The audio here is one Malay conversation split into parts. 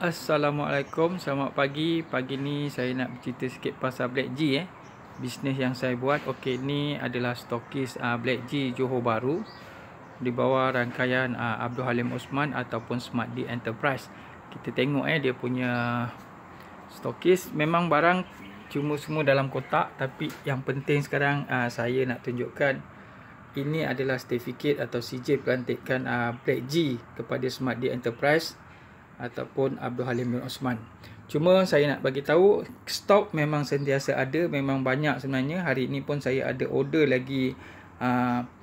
Assalamualaikum, selamat pagi. Pagi ni saya nak bercerita sikit pasal Black G eh. Bisnes yang saya buat. Okey, ni adalah stokis uh, Black G Johor Baru, di bawah rangkaian uh, Abdul Halim Osman ataupun Smart D Enterprise. Kita tengok eh dia punya stokis memang barang cuma semua dalam kotak tapi yang penting sekarang uh, saya nak tunjukkan ini adalah certificate atau CJ pelantikan uh, Black G kepada Smart D Enterprise ataupun Abdul Halim bin Osman. Cuma saya nak bagi tahu stok memang sentiasa ada, memang banyak sebenarnya. Hari ini pun saya ada order lagi ah, uh,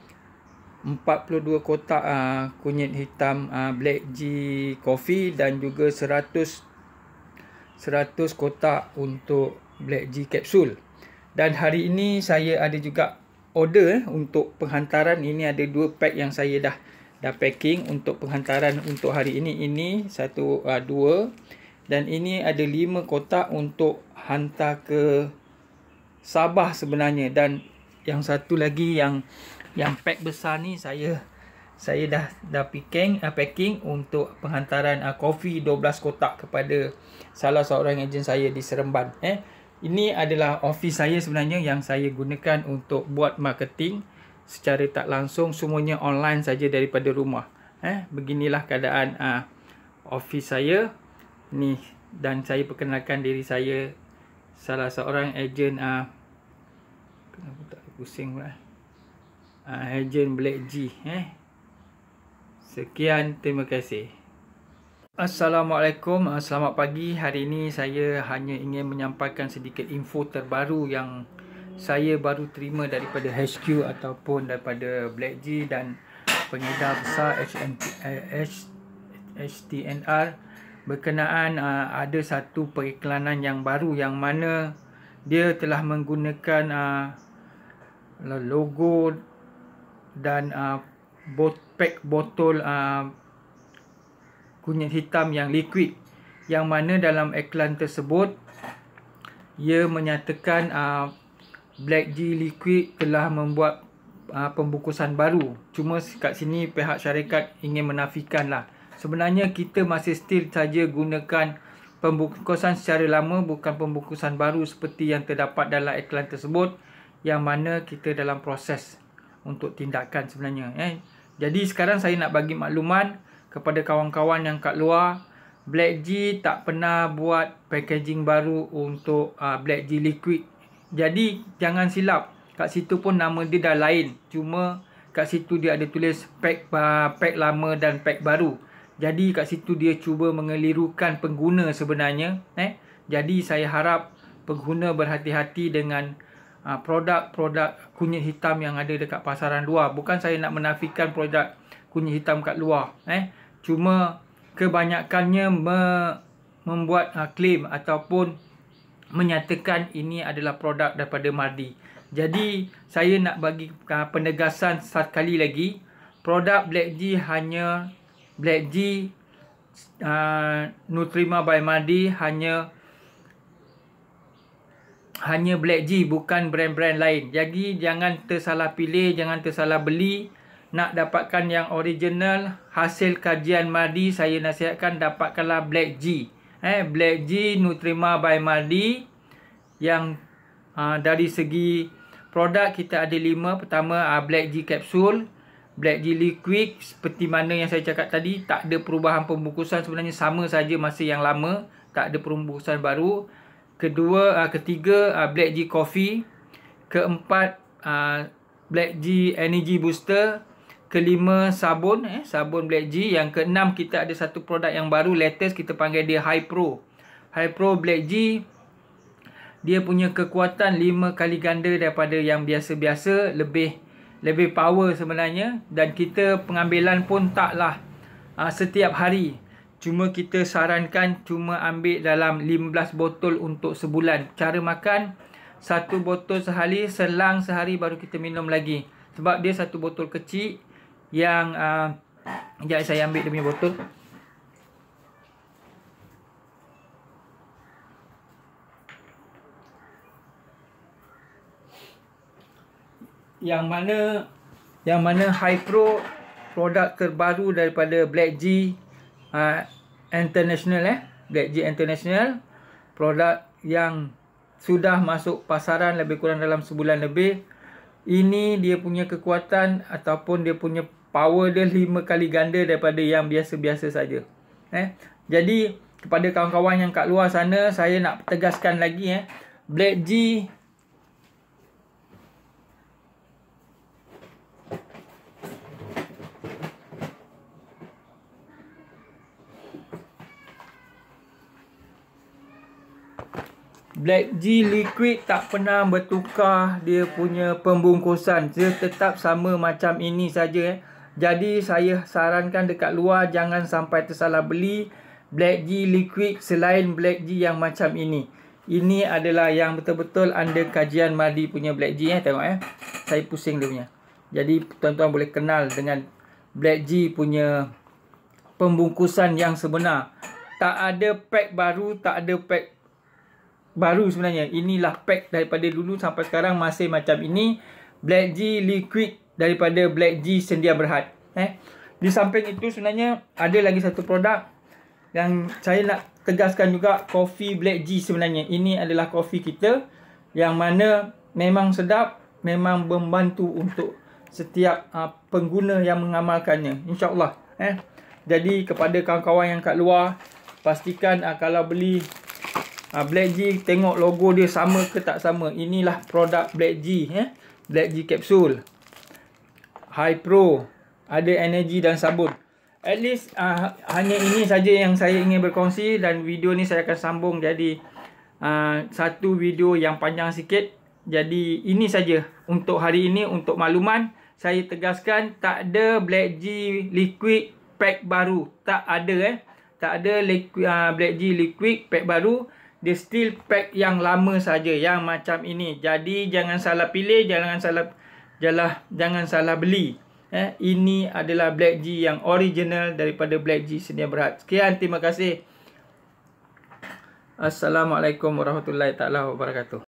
42 kotak uh, kunyit hitam uh, Black G Coffee dan juga 100 100 kotak untuk Black G Capsule. Dan hari ini saya ada juga order untuk penghantaran ini ada dua pack yang saya dah dah packing untuk penghantaran untuk hari ini ini satu uh, dua dan ini ada lima kotak untuk hantar ke Sabah sebenarnya dan yang satu lagi yang yang pack besar ni saya saya dah dah packing uh, packing untuk penghantaran uh, kopi 12 kotak kepada salah seorang ejen saya di Seremban eh ini adalah office saya sebenarnya yang saya gunakan untuk buat marketing secara tak langsung semuanya online saja daripada rumah. Eh, beginilah keadaan uh, ah, office saya ni dan saya perkenalkan diri saya salah seorang ejen uh, kenapa tak pusing lah uh, ejen Black G eh. sekian terima kasih Assalamualaikum, ah, selamat pagi Hari ini saya hanya ingin menyampaikan sedikit info terbaru yang saya baru terima daripada HQ ataupun daripada Black G dan pengedar besar HTNR eh, berkenaan uh, ada satu periklanan yang baru yang mana dia telah menggunakan uh, logo dan uh, bot pack botol uh, kunyit hitam yang liquid yang mana dalam iklan tersebut ia menyatakan uh, Black G Liquid telah membuat uh, ah, pembungkusan baru. Cuma kat sini pihak syarikat ingin menafikan lah. Sebenarnya kita masih still saja gunakan pembukusan secara lama bukan pembukusan baru seperti yang terdapat dalam iklan tersebut yang mana kita dalam proses untuk tindakan sebenarnya. Eh. Jadi sekarang saya nak bagi makluman kepada kawan-kawan yang kat luar Black G tak pernah buat packaging baru untuk uh, Black G Liquid jadi jangan silap Kat situ pun nama dia dah lain Cuma kat situ dia ada tulis pack, ah, pack lama dan pack baru Jadi kat situ dia cuba mengelirukan pengguna sebenarnya eh? Jadi saya harap pengguna berhati-hati dengan ah, Produk-produk kunyit hitam yang ada dekat pasaran luar Bukan saya nak menafikan produk kunyit hitam kat luar eh? Cuma kebanyakannya me membuat uh, claim ataupun menyatakan ini adalah produk daripada Mardi. Jadi saya nak bagi uh, penegasan sekali lagi, produk Black G hanya Black G uh, Nutrima by Mardi hanya hanya Black G bukan brand-brand lain. Jadi jangan tersalah pilih, jangan tersalah beli. Nak dapatkan yang original, hasil kajian Mardi saya nasihatkan dapatkanlah Black G eh Black G Nutrima by Maldi yang uh, dari segi produk kita ada lima. pertama uh, Black G kapsul, Black G liquid seperti mana yang saya cakap tadi tak ada perubahan pembungkusan sebenarnya sama saja masih yang lama tak ada pembungkusan baru kedua uh, ketiga uh, Black G coffee keempat uh, Black G energy booster kelima sabun eh sabun Black G yang keenam kita ada satu produk yang baru latest kita panggil dia High Pro. High Pro Black G dia punya kekuatan 5 kali ganda daripada yang biasa-biasa lebih lebih power sebenarnya dan kita pengambilan pun taklah uh, setiap hari. Cuma kita sarankan cuma ambil dalam 15 botol untuk sebulan. Cara makan satu botol sehari selang sehari baru kita minum lagi. Sebab dia satu botol kecil yang uh, ah, sekejap saya ambil dia punya botol yang mana yang mana high pro produk terbaru daripada Black G uh, International eh Black G International produk yang sudah masuk pasaran lebih kurang dalam sebulan lebih ini dia punya kekuatan ataupun dia punya power dia lima kali ganda daripada yang biasa-biasa saja. Eh. Jadi kepada kawan-kawan yang kat luar sana saya nak tegaskan lagi eh Black G Black G liquid tak pernah bertukar dia punya pembungkusan. Dia tetap sama macam ini saja eh. Jadi saya sarankan dekat luar jangan sampai tersalah beli Black G Liquid selain Black G yang macam ini. Ini adalah yang betul-betul anda kajian Madi punya Black G eh. Tengok eh. Saya pusing dia punya. Jadi tuan-tuan boleh kenal dengan Black G punya pembungkusan yang sebenar. Tak ada pack baru, tak ada pack baru sebenarnya. Inilah pack daripada dulu sampai sekarang masih macam ini. Black G Liquid daripada Black G Sendia Berhad. Eh? Di samping itu sebenarnya ada lagi satu produk yang saya nak tegaskan juga kopi Black G sebenarnya. Ini adalah kopi kita yang mana memang sedap, memang membantu untuk setiap uh, pengguna yang mengamalkannya. InsyaAllah. Eh? Jadi kepada kawan-kawan yang kat luar, pastikan uh, kalau beli uh, Black G, tengok logo dia sama ke tak sama. Inilah produk Black G. Eh? Black G Capsule. High Pro ada energi dan sabun. At least uh, hanya ini saja yang saya ingin berkongsi dan video ni saya akan sambung jadi uh, satu video yang panjang sikit. Jadi ini saja untuk hari ini untuk makluman saya tegaskan tak ada Black G liquid pack baru. Tak ada eh. Tak ada liquid, uh, ah, Black G liquid pack baru. Dia still pack yang lama saja yang macam ini. Jadi jangan salah pilih, jangan salah Jalah jangan salah beli. Eh, ini adalah Black G yang original daripada Black G Senia Berhad. Sekian, terima kasih. Assalamualaikum warahmatullahi taala wabarakatuh.